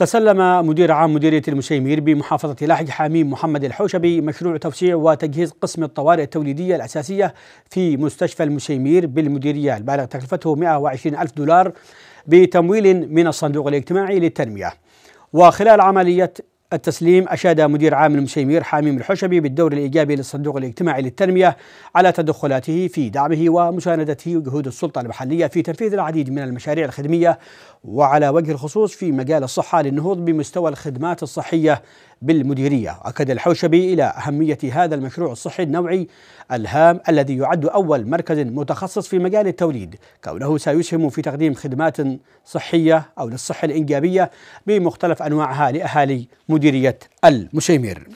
تسلم مدير عام مديرية المشيمير بمحافظة لاحج حميم محمد الحوشبي مشروع توسيع وتجهيز قسم الطوارئ التوليدية الأساسية في مستشفى المشيمير بالمديرية البالغ تكلفته 120 ألف دولار بتمويل من الصندوق الاجتماعي للتنمية وخلال عملية التسليم أشاد مدير عام المسيمير حميم الحشبي بالدور الإيجابي للصندوق الاجتماعي للتنمية على تدخلاته في دعمه ومساندته وجهود السلطة المحلية في تنفيذ العديد من المشاريع الخدمية وعلى وجه الخصوص في مجال الصحة للنهوض بمستوى الخدمات الصحية بالمديرية أكد الحوشبي إلى أهمية هذا المشروع الصحي النوعي الهام الذي يعد أول مركز متخصص في مجال التوليد كونه سيسهم في تقديم خدمات صحية أو للصحة الإنجابية بمختلف أنواعها لأهالي مديرية المشيمير